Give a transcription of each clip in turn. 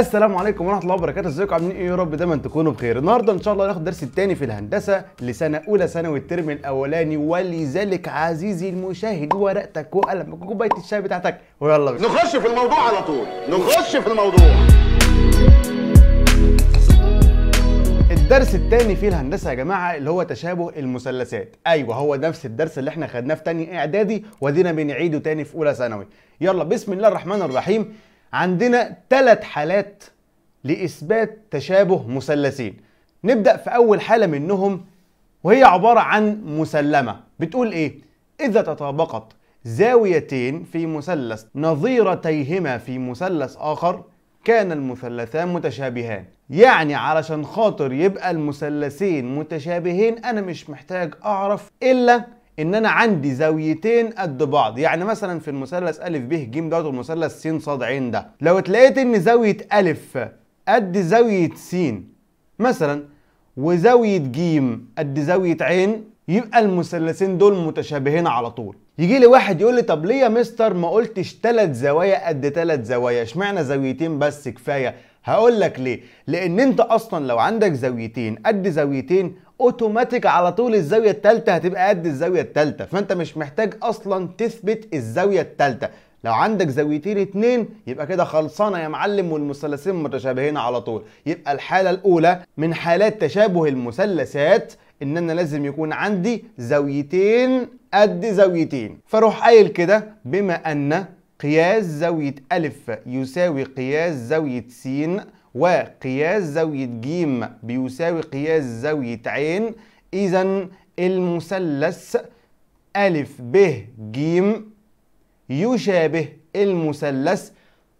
السلام عليكم ورحمه الله وبركاته ازيكم عاملين ايه يا رب دايما تكونوا بخير النهارده ان شاء الله هناخد الدرس الثاني في الهندسه لسنه اولى ثانوي الترم الاولاني ولذلك عزيزي المشاهد ورقتك وقلمك وكوبايه الشاي بتاعتك ويلا بس. نخش في الموضوع على طول نخش في الموضوع الدرس الثاني في الهندسه يا جماعه اللي هو تشابه المثلثات ايوه هو نفس الدرس اللي احنا خدناه في ثاني اعدادي ودينا بنعيده ثاني في اولى ثانوي يلا بسم الله الرحمن الرحيم عندنا ثلاث حالات لإثبات تشابه مثلثين نبدأ في أول حالة منهم وهي عبارة عن مسلمة بتقول إيه؟ إذا تطابقت زاويتين في مثلث نظيرتيهما في مثلث آخر كان المثلثان متشابهان يعني علشان خاطر يبقى المثلثين متشابهين أنا مش محتاج أعرف إلا ان انا عندي زاويتين قد بعض يعني مثلا في المثلث ا ب ج دوت والمثلث س ص ع ده لو اتلاقيت ان زاويه ا قد زاويه س مثلا وزاويه ج قد زاويه ع يبقى المثلثين دول متشابهين على طول يجي لي واحد يقول لي طب ليه يا مستر ما قلتش ثلاث زوايا قد ثلاث زوايا اشمعنى زاويتين بس كفايه هقول لك ليه لان انت اصلا لو عندك زاويتين قد زاويتين اوتوماتيك على طول الزاويه الثالثه هتبقى قد الزاويه الثالثه فانت مش محتاج اصلا تثبت الزاويه الثالثه لو عندك زاويتين اتنين يبقى كده خلصانه يا معلم والمثلثين متشابهين على طول يبقى الحاله الاولى من حالات تشابه المثلثات ان انا لازم يكون عندي زاويتين قد زاويتين فروح قايل كده بما ان قياس زاويه الف يساوي قياس زاويه س وقياس زاوية ج بيساوي قياس زاوية ع إذا المثلث أ ب ج يشابه المثلث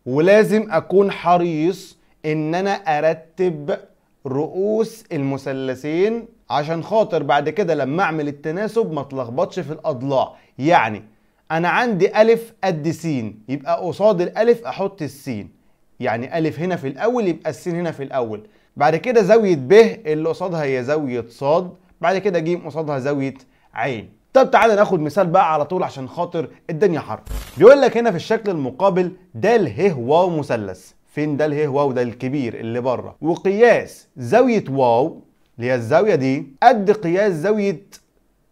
ولازم أكون حريص إن أنا أرتب رؤوس المثلثين عشان خاطر بعد كده لما أعمل التناسب ما تلخبطش في الأضلاع يعني أنا عندي أ قد س يبقى قصاد الألف أحط السين يعني ألف هنا في الأول يبقى السين هنا في الأول بعد كده زاوية ب اللي قصادها هي زاوية صاد بعد كده ج قصادها زاوية عين طب تعالى ناخد مثال بقى على طول عشان خاطر الدنيا حر بيقول لك هنا في الشكل المقابل د ه واو مثلث فين د ه واو ده الكبير اللي بره وقياس زاوية واو اللي هي الزاوية دي قد قياس زاوية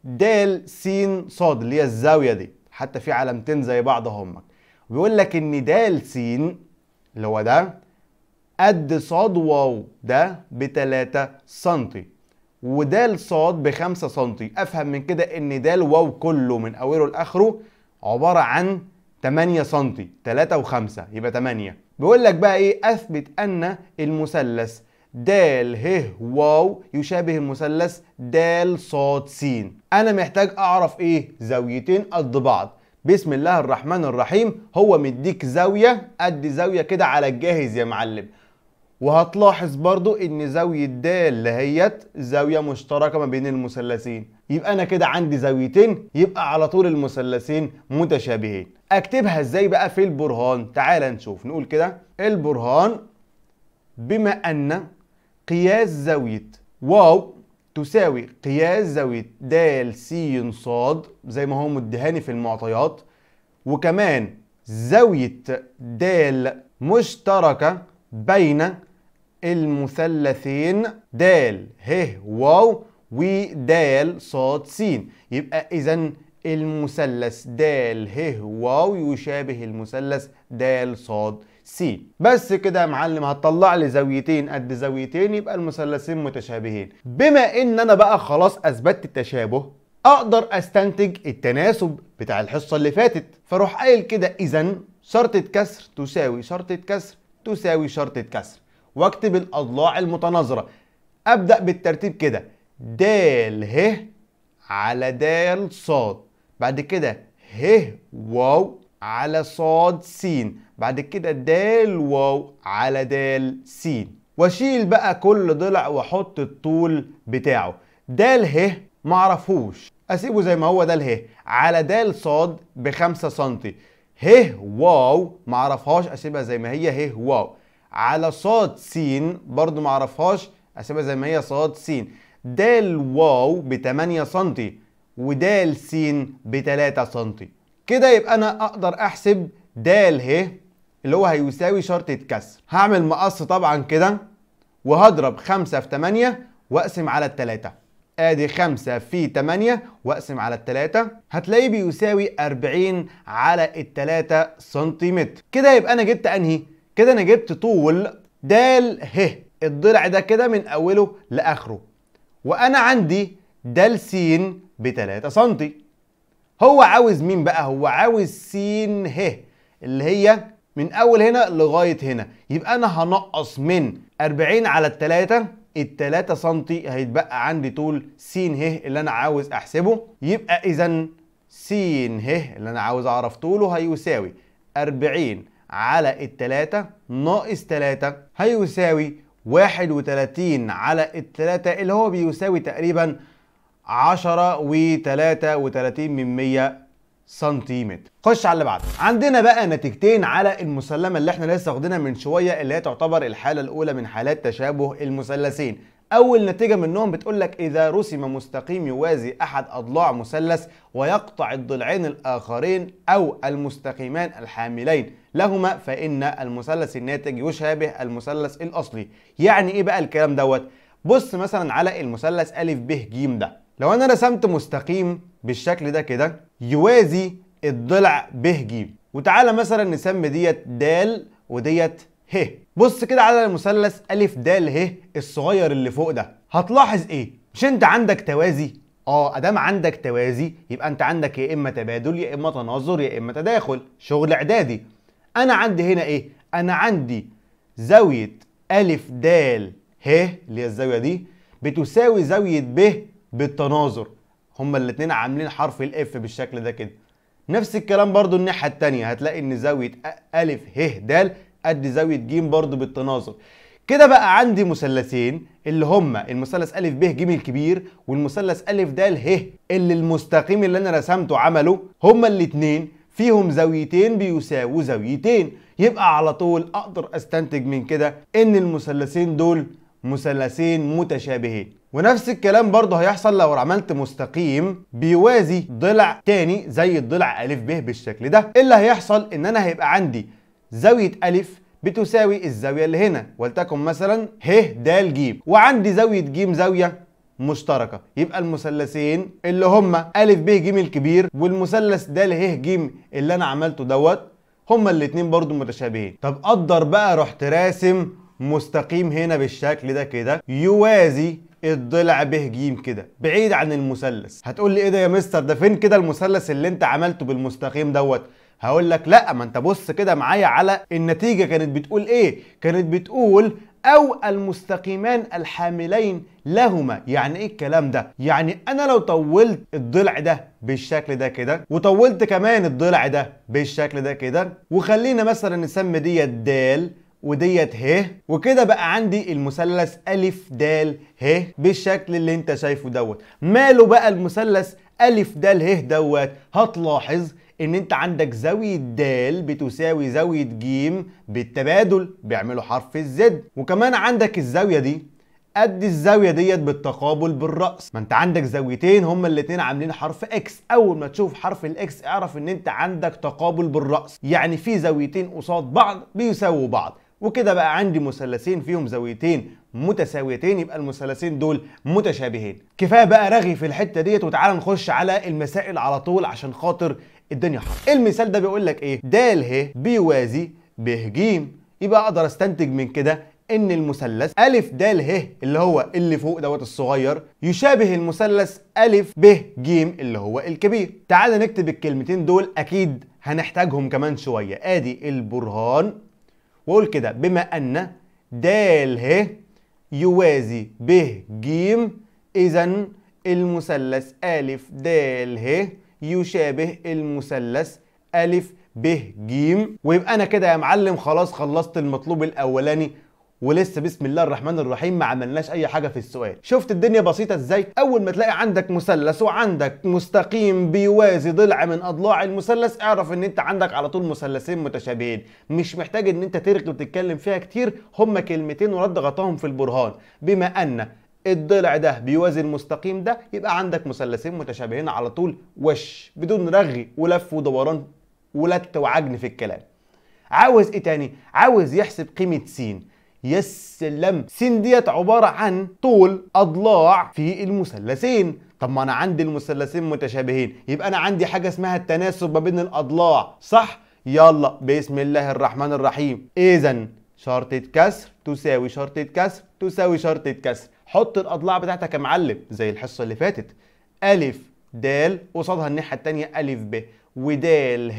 د س ص اللي هي الزاوية دي حتى في علامتين زي بعض همك بيقول لك ان د س اللي هو ده قد صاد واو ده ب 3 سم ودال صاد ب 5 سم افهم من كده ان دال واو كله من اوله لاخره عباره عن 8 سم 3 و5 يبقى 8 بيقول لك بقى ايه اثبت ان المثلث د ه واو يشابه المثلث د ص س انا محتاج اعرف ايه زاويتين قد بعض بسم الله الرحمن الرحيم هو مديك زاوية قد زاوية كده على الجاهز يا معلم وهتلاحظ برضو ان زاوية د اللي هيت زاوية مشتركة ما بين المثلثين يبقى انا كده عندي زاويتين يبقى على طول المثلثين متشابهين اكتبها ازاي بقى في البرهان تعال نشوف نقول كده البرهان بما ان قياس زاوية واو تساوي قياس زاوية د س ص زي ما هو مدهاني في المعطيات وكمان زاوية د مشتركة بين المثلثين د ه واو ود ص س يبقى إذا المثلث د ه واو يشابه المثلث د ص سي بس كده يا معلم هتطلع لي زاويتين قد زاويتين يبقى المثلثين متشابهين بما ان انا بقى خلاص اثبتت التشابه اقدر استنتج التناسب بتاع الحصه اللي فاتت فاروح قايل كده اذا شرطه كسر تساوي شرطه كسر تساوي شرطه كسر واكتب الاضلاع المتناظره ابدا بالترتيب كده د ه على د ص بعد كده ه واو على ص س بعد كده دال واو على دال سين واشيل بقى كل ضلع واحط الطول بتاعه دال ه معرفوش اسيبه زي ما هو ده ه على دال صاد بخمسة سنتي ه واو معرفهاش اسيبها زي ما هي ه واو على صاد سين برضو معرفهاش اسيبها زي ما هي صاد سين دال واو ب 8 سنتي ودال سين ب 3 سنتي كده يبقى انا اقدر احسب دال ه اللي هو هيساوي شرط الكسر هعمل مقص طبعا كده وهضرب 5 في 8 واقسم على التلاتة ادي 5 في 8 واقسم على التلاتة هتلاقيه بيساوي 40 على التلاتة سنتيمتر كده يبقى انا جبت انهي كده انا جبت طول د ه الضلع ده كده من اوله لاخره وانا عندي د س ب 3 سنتي هو عاوز مين بقى هو عاوز س ه اللي هي من اول هنا لغايه هنا يبقى انا هنقص من 40 على التلاتة التلاتة سنتي هيتبقى عندي طول س ه اللي انا عاوز احسبه يبقى اذا س ه اللي انا عاوز اعرف طوله هيساوي 40 على التلاتة ناقص تلاتة هيساوي 31 على التلاتة اللي هو بيساوي تقريبا 10 و 33 من 100 سنتيمتر خش على اللي بعده عندنا بقى نتيجتين على المسلمه اللي احنا لسه واخدينها من شويه اللي هي تعتبر الحاله الاولى من حالات تشابه المثلثين اول نتيجه منهم بتقول لك اذا رسم مستقيم يوازي احد اضلاع مثلث ويقطع الضلعين الاخرين او المستقيمان الحاملين لهما فان المثلث الناتج يشابه المثلث الاصلي يعني ايه بقى الكلام دوت بص مثلا على المثلث ا ب ج ده لو انا رسمت مستقيم بالشكل ده كده يوازي الضلع ب ج وتعالى مثلا نسمي ديت د وديت ه بص كده على المثلث أ د ه الصغير اللي فوق ده هتلاحظ ايه مش انت عندك توازي اه ادام عندك توازي يبقى انت عندك يا اما تبادل يا اما تناظر يا اما تداخل شغل اعدادي انا عندي هنا ايه انا عندي زاويه أ د ه اللي هي الزاويه دي بتساوي زاويه ب بالتناظر هما الاثنين عاملين حرف الاف بالشكل ده كده نفس الكلام برضو الناحيه الثانيه هتلاقي ان زاويه ا ه د قد زاويه ج برضو بالتناظر كده بقى عندي مثلثين اللي هما المثلث ا ب ج الكبير والمثلث ا د ه اللي المستقيم اللي انا رسمته عمله هما الاثنين فيهم زاويتين بيساووا زاويتين يبقى على طول اقدر استنتج من كده ان المثلثين دول مثلثين متشابهين ونفس الكلام برضه هيحصل لو عملت مستقيم بيوازي ضلع تاني زي الضلع أ ب بالشكل ده إيه اللي هيحصل ان انا هيبقى عندي زاوية أ بتساوي الزاوية اللي هنا ولتكن مثلا ه د ج وعندي زاوية ج زاوية مشتركة يبقى المثلثين اللي هما أ ب ج الكبير والمثلث د ه ج اللي انا عملته دوت هما الاتنين برضو متشابهين طب قدر بقى رحت راسم مستقيم هنا بالشكل ده كده يوازي الضلع به جيم كده بعيد عن المثلث هتقول لي ايه ده يا مستر ده فين كده المثلث اللي انت عملته بالمستقيم دوت هقول لك لا ما انت بص كده معايا على النتيجه كانت بتقول ايه كانت بتقول او المستقيمان الحاملين لهما يعني ايه الكلام ده يعني انا لو طولت الضلع ده بالشكل ده كده وطولت كمان الضلع ده بالشكل ده كده وخلينا مثلا نسمي ديت د وديت ه وكده بقى عندي المثلث ألف د ه بالشكل اللي انت شايفه دوت ماله بقى المثلث ألف د ه دوت هتلاحظ ان انت عندك زاوية د بتساوي زاوية ج بالتبادل بيعملوا حرف الزد وكمان عندك الزاوية دي قد الزاوية ديت بالتقابل بالرأس ما انت عندك زاويتين هما الاتنين عاملين حرف اكس اول ما تشوف حرف الاكس اعرف ان انت عندك تقابل بالرأس يعني في زاويتين قصاد بعض بيساووا بعض وكده بقى عندي مثلثين فيهم زاويتين متساويتين يبقى المثلثين دول متشابهين كفايه بقى رغي في الحته ديت وتعالى نخش على المسائل على طول عشان خاطر الدنيا حر المثال ده بيقول لك ايه د ه بيوازي ب ج يبقى اقدر استنتج من كده ان المثلث ا د ه اللي هو اللي فوق دوت الصغير يشابه المثلث ا ب ج اللي هو الكبير تعالى نكتب الكلمتين دول اكيد هنحتاجهم كمان شويه ادي البرهان واقول كده بما ان د ه يوازي ب ج اذا المثلث أ د ه يشابه المثلث أ ب ج ويبقى انا كده يا معلم خلاص خلصت المطلوب الاولاني ولسه بسم الله الرحمن الرحيم ما عملناش اي حاجه في السؤال شفت الدنيا بسيطه ازاي اول ما تلاقي عندك مثلث وعندك مستقيم بيوازي ضلع من اضلاع المثلث اعرف ان انت عندك على طول مثلثين متشابهين مش محتاج ان انت ترغي وتتكلم فيها كتير هما كلمتين ورد غطاهم في البرهان بما ان الضلع ده بيوازي المستقيم ده يبقى عندك مثلثين متشابهين على طول وش بدون رغي ولف ودوران ولت وعجن في الكلام عاوز ايه تاني عاوز يحسب قيمه س يسلم سين ديت عبارة عن طول أضلاع في المثلثين طب ما أنا عندي المثلثين متشابهين يبقى أنا عندي حاجة اسمها التناسب ما بين الأضلاع صح؟ يلا بسم الله الرحمن الرحيم إذا شرطة كسر تساوي شرطة كسر تساوي شرطة كسر حط الأضلاع بتاعتك يا معلم زي الحصة اللي فاتت أ د قصادها الناحية التانية أ ب د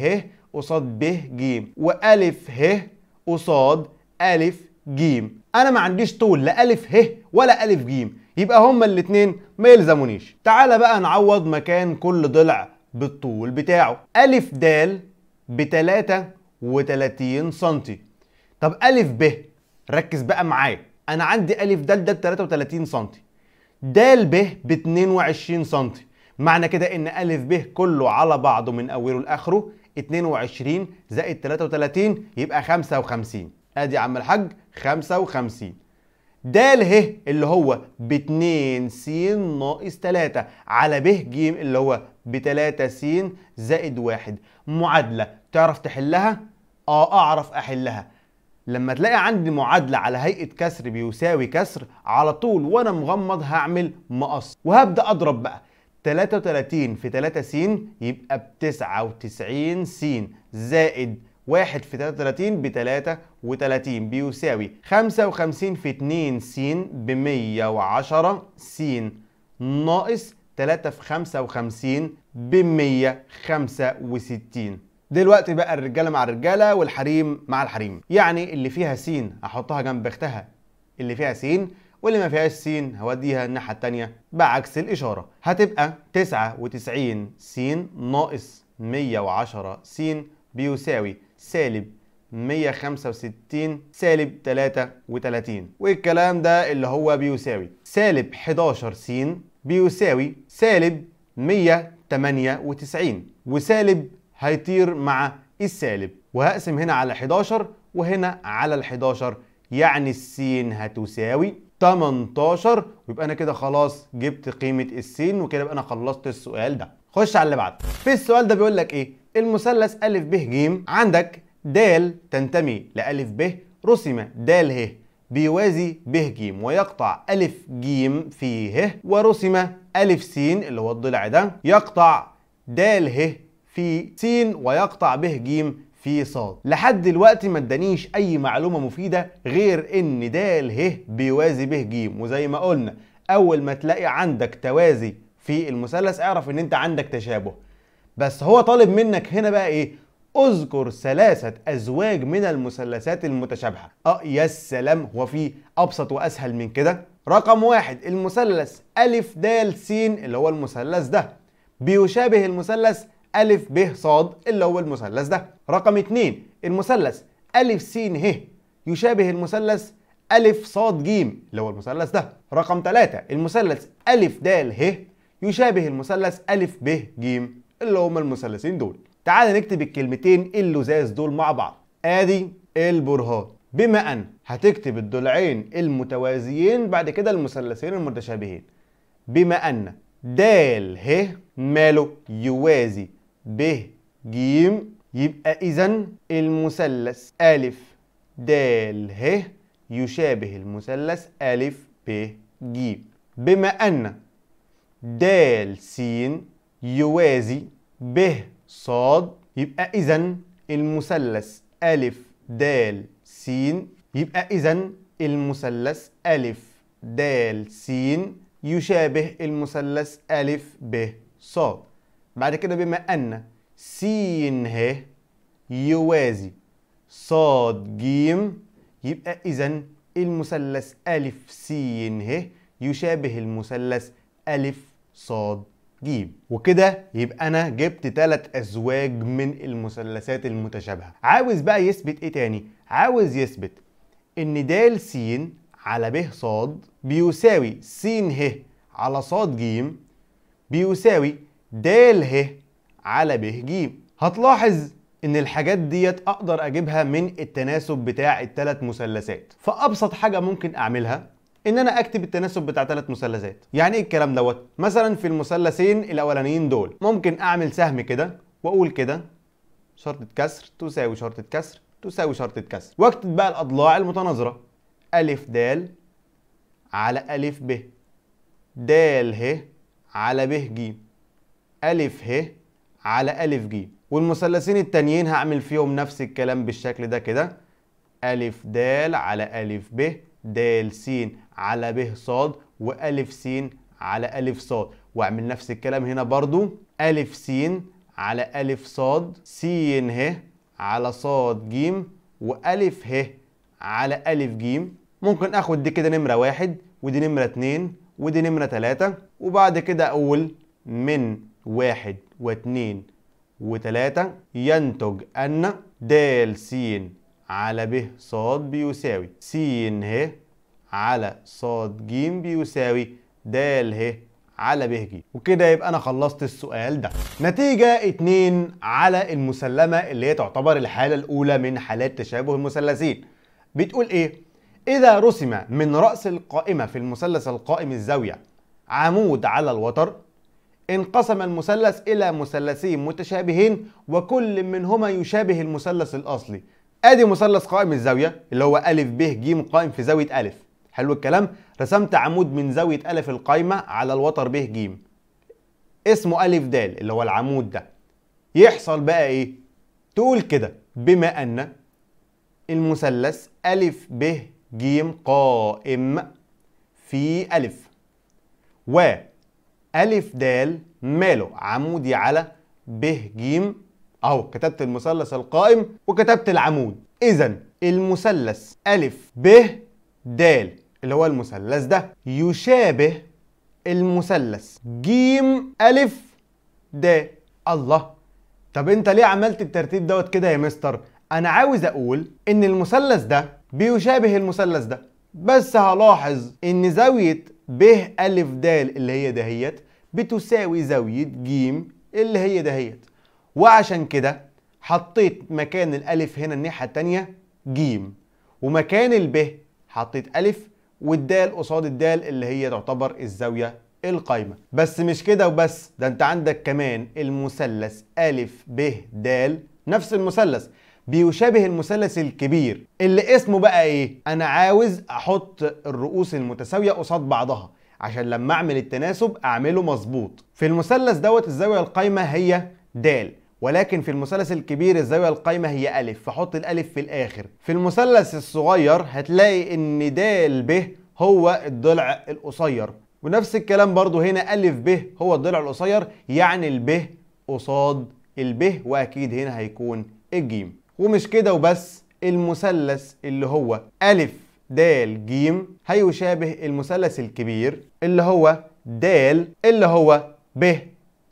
ه قصاد ب ج أ ه قصاد أ جيم انا ما عنديش طول لا الف ه ولا الف جيم يبقى هما الاثنين ما يلزمونيش تعال بقى نعوض مكان كل ضلع بالطول بتاعه الف د ب 33 سنتي طب الف ب ركز بقى معايا انا عندي الف د ده ب 33 سنتي د ب ب 22 سنتي معنى كده ان الف ب كله على بعضه من اوله لاخره 22 زائد 33 يبقى 55 ادي يا عم الحاج 55 د ه اللي هو ب 2 س ناقص 3 على ب ج اللي هو ب 3 س زائد 1 معادلة تعرف تحلها؟ اه اعرف احلها لما تلاقي عندي معادلة على هيئة كسر بيساوي كسر على طول وانا مغمض هعمل مقص وهبدأ اضرب بقى 33 في 3 س يبقى ب 99 س زائد 1 في 33 ب 3 وتلاتين بيساوي خمسة وخمسين في اتنين س بمية وعشرة س ناقص تلاتة في خمسة وخمسين بمية خمسة وستين دلوقتي بقى الرجاله مع الرجاله والحريم مع الحريم يعني اللي فيها س أحطها جنب اختها اللي فيها س واللي ما فيهاش س هوديها الناحيه التانية بعكس الاشاره هتبقى تسعة وتسعين س ناقص مية وعشرة س بيساوي سالب 165 سالب 33 والكلام ده اللي هو بيساوي سالب 11 س بيساوي سالب 198 وسالب هيطير مع السالب وهقسم هنا على 11 وهنا على ال 11 يعني السين هتساوي 18 ويبقى انا كده خلاص جبت قيمه السين وكده يبقى انا خلصت السؤال ده خش على اللي بعده في السؤال ده بيقول لك ايه المثلث ا ب ج عندك دال تنتمي لألف ب رسم دال ه بيوازي ب ج ويقطع ألف ج في ه ورسم ألف س اللي هو الضلع ده يقطع دال ه في س ويقطع به ج في صاد لحد دلوقتي ما ادانيش اي معلومه مفيده غير ان د ه بيوازي به ج وزي ما قلنا اول ما تلاقي عندك توازي في المثلث اعرف ان انت عندك تشابه بس هو طالب منك هنا بقى ايه اذكر ثلاثة أزواج من المثلثات المتشابهة أه يا سلام هو في أبسط وأسهل من كده رقم واحد المثلث ألف د س اللي هو المثلث ده بيشابه المثلث ألف ب ص اللي هو المثلث ده رقم اتنين المثلث ألف س ه يشابه المثلث ألف ص ج اللي هو المثلث ده رقم ثلاثة المثلث ألف د ه يشابه المثلث ألف ب ج اللي هم المثلثين دول تعال نكتب الكلمتين اللزاز دول مع بعض ادي البرهان بما ان هتكتب الضلعين المتوازيين بعد كده المثلثين المتشابهين بما ان د ه ماله يوازي ب ج يبقى اذا المثلث أ د ه يشابه المثلث أ ب ج بما أن د س يوازي ب صاد يبقى إذا المثلث ألف د س يبقى إذا المثلث ألف د س يشابه المثلث ألف ب صاد بعد كده بما أن س ه يوازي صاد جيم يبقى إذا المثلث ألف س ه يشابه المثلث ألف صاد جيم وكده يبقى انا جبت ثلاث ازواج من المثلثات المتشابهه عاوز بقى يثبت ايه تاني عاوز يثبت ان د س على ب ص بيساوي س ه على ص ج بيساوي د ه على ب ج هتلاحظ ان الحاجات ديت اقدر اجيبها من التناسب بتاع الثلاث مثلثات فابسط حاجه ممكن اعملها ان انا اكتب التناسب بتاع ثلاث مثلثات يعني ايه الكلام دوت مثلا في المثلثين الاولانيين دول ممكن اعمل سهم كده واقول كده شرطه كسر تساوي شرطه كسر تساوي شرطه كسر واكتب بقى الاضلاع المتناظره ا د على ا ب د ه على ب ج ا ه على ا ج والمثلثين التانيين هعمل فيهم نفس الكلام بالشكل ده كده ا د على ا ب د س على ب ص و ا س على ا ص واعمل نفس الكلام هنا برضو ا س على ا ص س ه على ص ج و ا ه على ا ج ممكن اخد دي كده نمره واحد ودي نمره اتنين ودي نمره تلاته وبعد كده اقول من واحد واتنين وتلاته ينتج ان د س على ب ص بيساوي س ه على ص ج بيساوي د ه على ب ج وكده يبقى انا خلصت السؤال ده نتيجة 2 على المسلمة اللي هي تعتبر الحالة الاولى من حالات تشابه المثلثين بتقول ايه اذا رسم من رأس القائمة في المثلث القائم الزاوية عمود على الوتر انقسم المثلث إلى مثلثين متشابهين وكل منهما يشابه المثلث الأصلي ادي مثلث قائم الزاوية اللي هو أ ب ج قائم في زاوية أ حلو الكلام رسمت عمود من زاويه الف القايمه على الوتر ب ج اسمه الف د اللي هو العمود ده يحصل بقى ايه تقول كده بما ان المثلث الف ب ج قائم في الف و ألف د ماله عمودي على ب ج أهو كتبت المثلث القائم وكتبت العمود إذا المثلث ألف ب د اللي هو المثلث ده يشابه المثلث ج ا د الله طب انت ليه عملت الترتيب دوت كده يا مستر انا عاوز اقول ان المثلث ده بيشابه المثلث ده بس هلاحظ ان زاوية ب ا د اللي هي دهيت بتساوي زاوية ج اللي هي دهيت وعشان كده حطيت مكان الألف هنا الناحية الثانيه ج ومكان ال ب حطيت ألف والدال قصاد الدال اللي هي تعتبر الزاوية القايمة بس مش كده وبس ده انت عندك كمان المثلث أ ب د نفس المثلث بيشابه المثلث الكبير اللي اسمه بقى ايه انا عاوز احط الرؤوس المتساوية قصاد بعضها عشان لما اعمل التناسب اعمله مظبوط في المثلث دوت الزاوية القايمة هي د ولكن في المثلث الكبير الزاوية القايمة هي ألف فحط الألف في الآخر في المثلث الصغير هتلاقي إن د ب هو الضلع القصير ونفس الكلام برضو هنا ألف ب هو الضلع القصير يعني الب قصاد الب وأكيد هنا هيكون الجيم ومش كده وبس المثلث اللي هو ألف د ج هيشابه المثلث الكبير اللي هو د اللي هو ب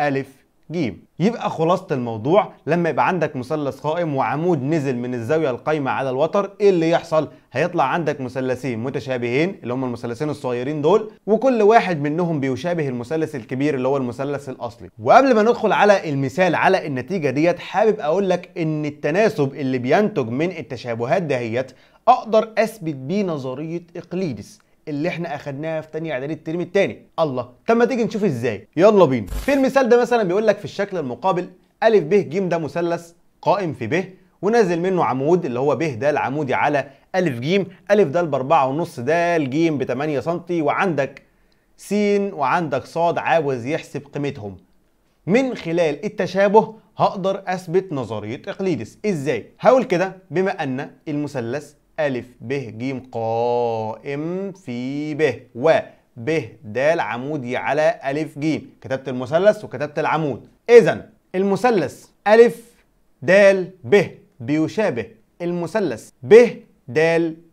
ألف ج يبقى خلاصه الموضوع لما يبقى عندك مثلث قائم وعمود نزل من الزاويه القايمه على الوتر ايه اللي يحصل هيطلع عندك مثلثين متشابهين اللي هم المثلثين الصغيرين دول وكل واحد منهم بيشابه المثلث الكبير اللي هو المثلث الاصلي وقبل ما ندخل على المثال على النتيجه ديت حابب اقول لك ان التناسب اللي بينتج من التشابهات دهيت اقدر اثبت بيه نظريه اقليدس اللي احنا اخدناها في تانية اعدادي الترم الثاني الله طب ما تيجي نشوف ازاي يلا بينا في المثال ده مثلا بيقول لك في الشكل المقابل ا ب ج ده مثلث قائم في ب ونازل منه عمود اللي هو ب ده العمودي على ا ج ا ده 4 ونص ده ج ب 8 سم وعندك س وعندك ص عاوز يحسب قيمتهم من خلال التشابه هقدر اثبت نظريه اقليدس ازاي هقول كده بما ان المثلث ألف ب ج قائم في ب و ب د عمودي على ألف ج كتبت المثلث وكتبت العمود إذا المثلث ألف د ب بيشابه المثلث ب د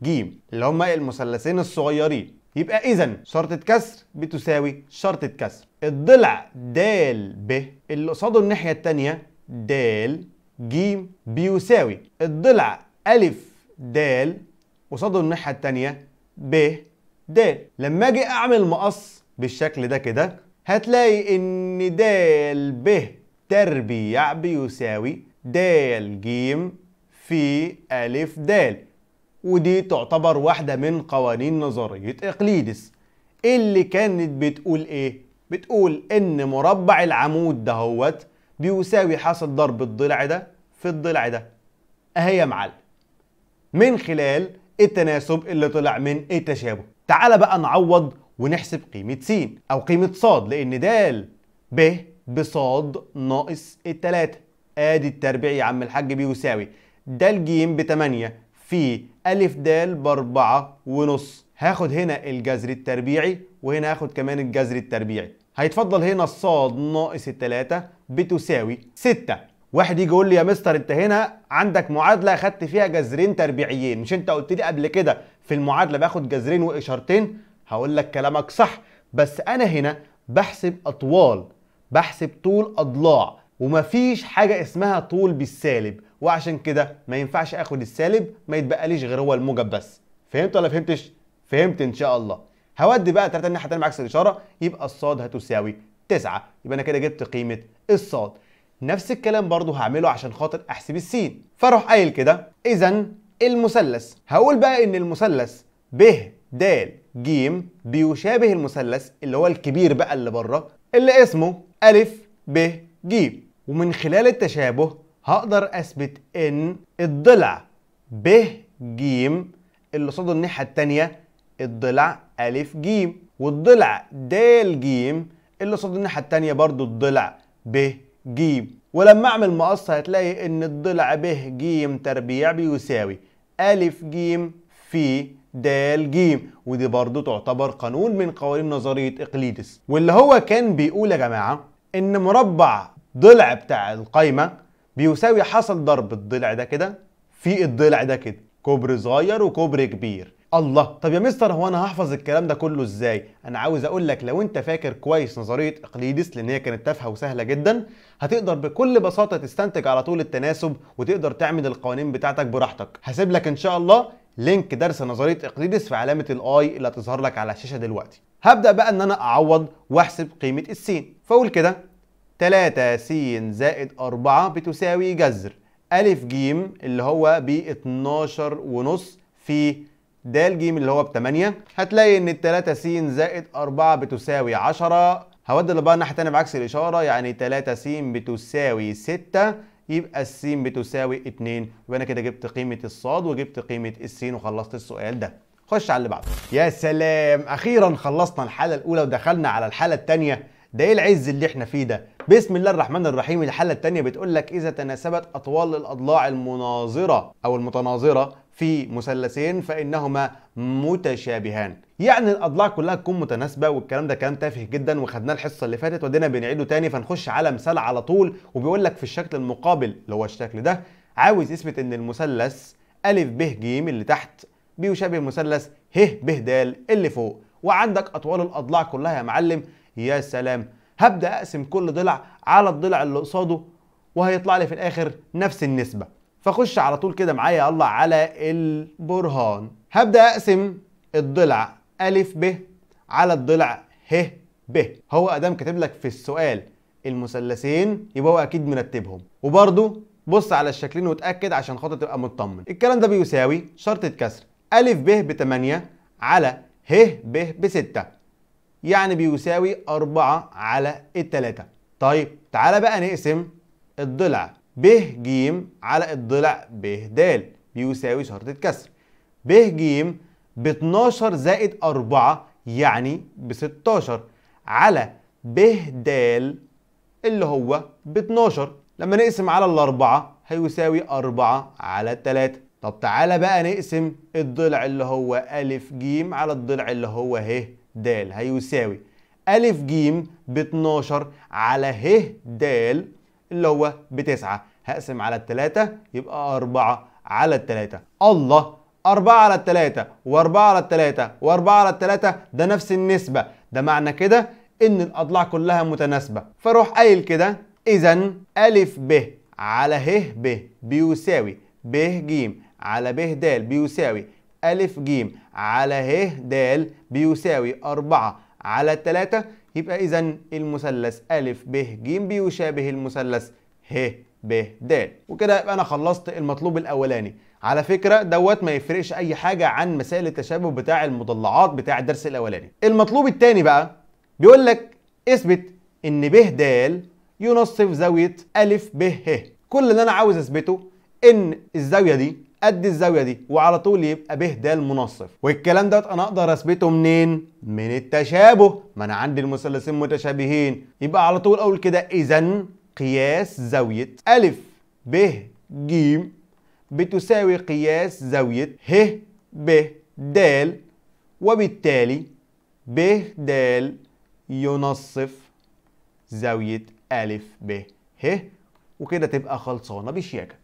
ج اللي هما المثلثين الصغيرين يبقى اذا شرطة كسر بتساوي شرطة كسر الضلع د ب اللي قصاده الناحية التانية د ج بيساوي الضلع ألف د قصاده الناحيه الثانيه ب د لما اجي اعمل مقص بالشكل ده كده هتلاقي ان د ب تربيع بيساوي د ج في ألف د ودي تعتبر واحدة من قوانين نظرية إقليدس اللي كانت بتقول إيه؟ بتقول إن مربع العمود دهوت بيساوي حاصل ضرب الضلع ده في الضلع ده أهي يا معلم من خلال التناسب اللي طلع من التشابه تعال بقى نعوض ونحسب قيمة س أو قيمة ص لأن د ب بص ناقص التلاتة ادي التربع يا عم الحاج بيساوي د ج ب 8 في أ د ب 4 ونص هاخد هنا الجذر التربيعي وهنا هاخد كمان الجذر التربيعي هيتفضل هنا الصاد ناقص التلاتة بتساوي ستة واحد يجي يقول لي يا مستر انت هنا عندك معادله اخدت فيها جذرين تربيعيين مش انت قلت لي قبل كده في المعادله باخد جذرين واشارتين هقول لك كلامك صح بس انا هنا بحسب اطوال بحسب طول اضلاع ومفيش حاجه اسمها طول بالسالب وعشان كده ما ينفعش اخد السالب ما يتبقاليش غير هو الموجب بس فهمت ولا فهمتش فهمت ان شاء الله هودي بقى ثلاثه الناحيه الثانيه بعكس الاشاره يبقى الصاد هتساوي 9 يبقى انا كده جبت قيمه الصاد نفس الكلام برضه هعمله عشان خاطر احسب السين فاروح قايل كده اذا المثلث هقول بقى ان المثلث ب د ج بيشابه المثلث اللي هو الكبير بقى اللي بره اللي اسمه أ ب ج ومن خلال التشابه هقدر اثبت ان الضلع ب ج اللي قصاده الناحيه الثانيه الضلع أ ج والضلع د ج اللي قصاده الناحيه الثانيه برضو الضلع ب ج ولما اعمل مقص هتلاقي ان الضلع ب ج تربيع بيساوي أ ج في د ج ودي برضو تعتبر قانون من قوانين نظرية إقليدس واللي هو كان بيقول يا جماعة إن مربع ضلع بتاع القايمة بيساوي حصل ضرب الضلع ده كده في الضلع ده كده كوبري صغير وكوبري كبير الله طب يا مستر هو انا هحفظ الكلام ده كله ازاي انا عاوز اقول لك لو انت فاكر كويس نظريه اقليدس لان هي كانت تافهه وسهله جدا هتقدر بكل بساطه تستنتج على طول التناسب وتقدر تعمل القوانين بتاعتك براحتك هسيب لك ان شاء الله لينك درس نظريه اقليدس في علامه الاي اللي هتظهر لك على الشاشه دلوقتي هبدا بقى ان انا اعوض واحسب قيمه السين فاقول كده 3 س زائد 4 بتساوي جذر أ ج اللي هو ب 12 ونص في د ج اللي هو ب 8 هتلاقي ان ال 3 س زائد 4 بتساوي 10 هودي اللي بقى الناحيه الثانيه بعكس الاشاره يعني 3 س بتساوي 6 يبقى الس بتساوي 2 يبقى انا كده جبت قيمه الصاد وجبت قيمه الس وخلصت السؤال ده خش على اللي بعده يا سلام اخيرا خلصنا الحاله الاولى ودخلنا على الحاله الثانيه ده ايه العز اللي احنا فيه ده بسم الله الرحمن الرحيم الحالة الثانية بتقول لك إذا تناسبت أطوال الأضلاع المناظرة أو المتناظرة في مثلثين فإنهما متشابهان يعني الاضلاع كلها تكون متناسبه والكلام ده كلام تافه جدا وخدناه الحصه اللي فاتت ودينا بنعيده تاني فنخش على مثال على طول وبيقول لك في الشكل المقابل اللي هو الشكل ده عاوز يثبت ان المثلث ا ب ج اللي تحت بيشابه مثلث ه ب د اللي فوق وعندك اطوال الاضلاع كلها يا معلم يا سلام هبدا اقسم كل ضلع على الضلع اللي قصاده وهيطلع لي في الاخر نفس النسبه فخش على طول كده معايا يلا على البرهان هبدأ أقسم الضلع أ ب على الضلع ه ب هو أدام كاتب لك في السؤال المثلثين يبقى هو أكيد مرتبهم وبرضه بص على الشكلين وتأكد عشان خاطر تبقى مطمن الكلام ده بيساوي شرطة كسر أ ب ب 8 على ه ب ب 6 يعني بيساوي 4 على التلاتة طيب تعالى بقى نقسم الضلع ب ج على الضلع ب د بيساوي شرطة كسر ب ج ب 12 زائد 4 يعني ب 16 على ب د اللي هو ب 12 لما نقسم على الأربعة هيساوي 4 على 3 طب تعالى بقى نقسم الضلع اللي هو أ ج على الضلع اللي هو ه د هيساوي أ ج ب 12 على ه د اللي هو ب 9 هقسم على التلاتة يبقى أربعة على التلاتة الله أربعة على التلاتة وأربعة على التلاتة وأربعة على التلاتة ده نفس النسبة ده معنى كده إن الأضلاع كلها متناسبة فروح قايل كده إذا أ ب على ه ب بيساوي ب ج على ب د بيساوي أ ج على ه د بيساوي أربعة على التلاتة يبقى إذا المثلث أ ب ج بيشابه المثلث ه ب د وكده يبقى انا خلصت المطلوب الاولاني على فكره دوت ما يفرقش اي حاجه عن مسائل التشابه بتاع المضلعات بتاع الدرس الاولاني المطلوب الثاني بقى بيقول لك اثبت ان ب د ينصف زاويه ا ب ه كل اللي انا عاوز اثبته ان الزاويه دي قد الزاويه دي وعلى طول يبقى ب د منصف والكلام دوت انا اقدر اثبته منين من التشابه ما انا عندي المثلثين متشابهين يبقى على طول اقول كده اذا قياس زاوية أ ب ج بتساوي قياس زاوية ه ب د وبالتالي ب د ينصف زاوية أ ب ه وكده تبقى خلصانة بشياكة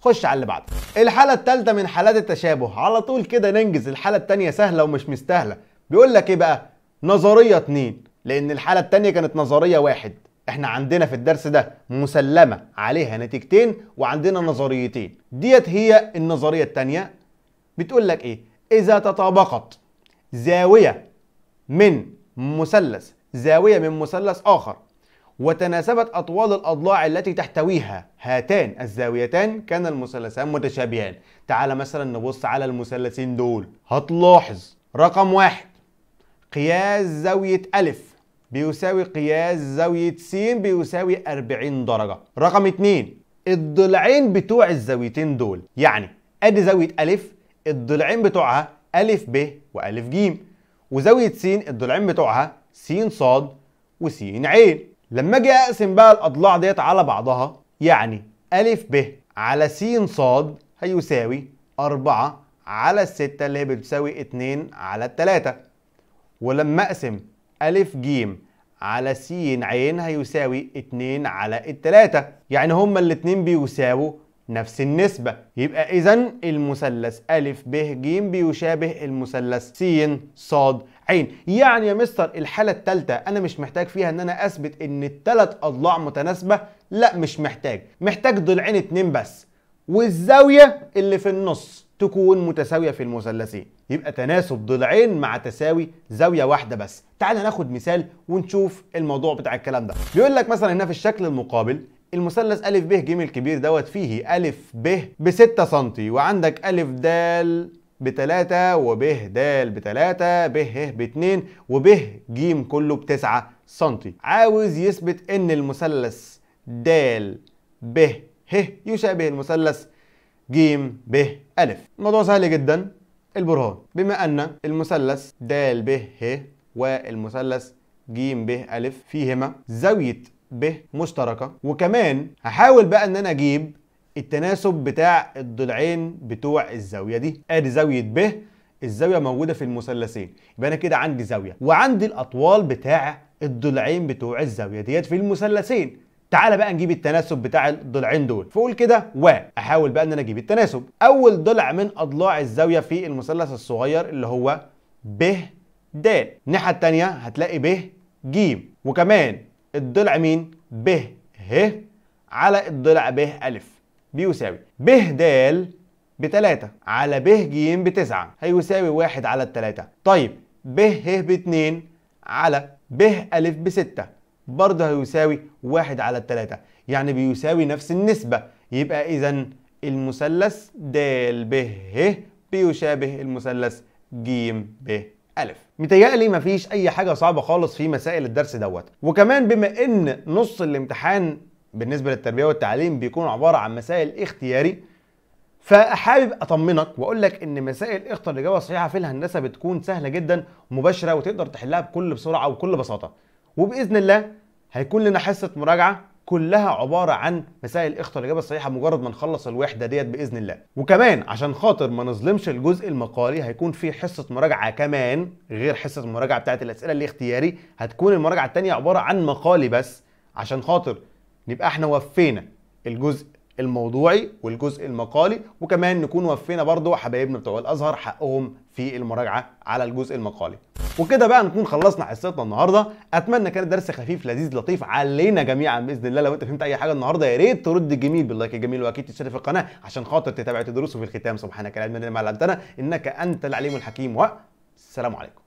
خش على اللي بعد الحالة التالتة من حالات التشابه على طول كده ننجز الحالة التانية سهلة ومش مستاهلة بيقول لك ايه بقى نظرية 2 لأن الحالة التانية كانت نظرية واحد احنا عندنا في الدرس ده مسلمه عليها نتيجتين وعندنا نظريتين ديت هي النظريه التانية بتقول لك ايه اذا تطابقت زاويه من مثلث زاويه من مثلث اخر وتناسبت أطوال الأضلاع التي تحتويها هاتان الزاويتان كان المثلثان متشابهان تعال مثلا نبص على المثلثين دول هتلاحظ رقم واحد قياس زاوية ألف بيساوي قياس زاوية س بيساوي 40 درجة رقم 2 الضلعين بتوع الزاويتين دول يعني ادي زاوية أ الضلعين بتوعها أ ب وأ ج وزاوية س الضلعين بتوعها س ص وس ع لما اجي اقسم بقى الاضلاع ديت على بعضها يعني أ ب على س ص هيساوي 4 على الستة اللي هي بتساوي 2 على 3 ولما اقسم ألف جيم على س عين هيساوي 2 على التلاتة يعني هما الاتنين بيساووا نفس النسبة يبقى إذا المثلث أ ب ج بيشابه المثلث س ص ع يعني يا مستر الحالة التالتة أنا مش محتاج فيها إن أنا أثبت إن التلات أضلاع متناسبة لا مش محتاج محتاج ضلعين اتنين بس والزاوية اللي في النص تكون متساوية في المثلثين يبقى تناسب ضلعين مع تساوي زاوية واحدة بس تعال ناخد مثال ونشوف الموضوع بتاع الكلام ده بيقول لك مثلا هنا في الشكل المقابل المثلث أ ب ج الكبير دوت فيه أ ب ب 6 سم وعندك أ د ب 3 و ب د ب 3 ب ه ب 2 و ب ج كله ب 9 سم عاوز يثبت ان المثلث د ب ه يشابه المثلث ج ب ألف الموضوع سهل جدا البرهان بما أن المثلث د ب ه والمثلث ج ب أ فيهما زاوية ب مشتركة وكمان هحاول بقى إن أنا أجيب التناسب بتاع الضلعين بتوع الزاوية دي أدي زاوية ب الزاوية موجودة في المثلثين يبقى أنا كده عندي زاوية وعندي الأطوال بتاع الضلعين بتوع الزاوية ديت في المثلثين تعالى بقى نجيب التناسب بتاع الضلعين دول فقول كده و احاول بقى ان انا اجيب التناسب اول ضلع من اضلاع الزاويه في المثلث الصغير اللي هو ب د الناحيه الثانيه هتلاقي ب ج وكمان الضلع مين ب ه على الضلع ب أ بيساوي ب د بتلاتة على ب ج بتسعة هيساوي واحد على التلاتة طيب ب ه باتنين على ب أ بستة برضه هيساوي واحد على التلاتة يعني بيساوي نفس النسبة يبقى إذا المثلث د ب ه بيشابه المثلث ج ب ألف متهيألي مفيش أي حاجة صعبة خالص في مسائل الدرس دوت وكمان بما إن نص الامتحان بالنسبة للتربية والتعليم بيكون عبارة عن مسائل اختياري فحابب اطمنك واقول لك ان مسائل اختر الاجابه الصحيحه في الهندسه بتكون سهله جدا ومباشره وتقدر تحلها بكل بسرعه وكل بساطه وباذن الله هيكون لنا حصه مراجعه كلها عباره عن مسائل اخطاء الاجابه الصحيحه مجرد ما نخلص الوحده ديت باذن الله وكمان عشان خاطر ما نظلمش الجزء المقالي هيكون في حصه مراجعه كمان غير حصه المراجعه بتاعه الاسئله الاختياري هتكون المراجعه الثانيه عباره عن مقالي بس عشان خاطر نبقى احنا وفينا الجزء الموضوعي والجزء المقالي وكمان نكون وفينا برضو حبايبنا بتوع الازهر حقهم في المراجعه على الجزء المقالي وكده بقى نكون خلصنا حصتنا النهارده اتمنى كان الدرس خفيف لذيذ لطيف علينا جميعا باذن الله لو انت فهمت اي حاجه النهارده يا ريت ترد الجميل باللايك الجميل واكيد تشترك في القناه عشان خاطر تتابع الدروس وفي الختام سبحانك اللهم ما علمتنا انك انت العليم الحكيم والسلام عليكم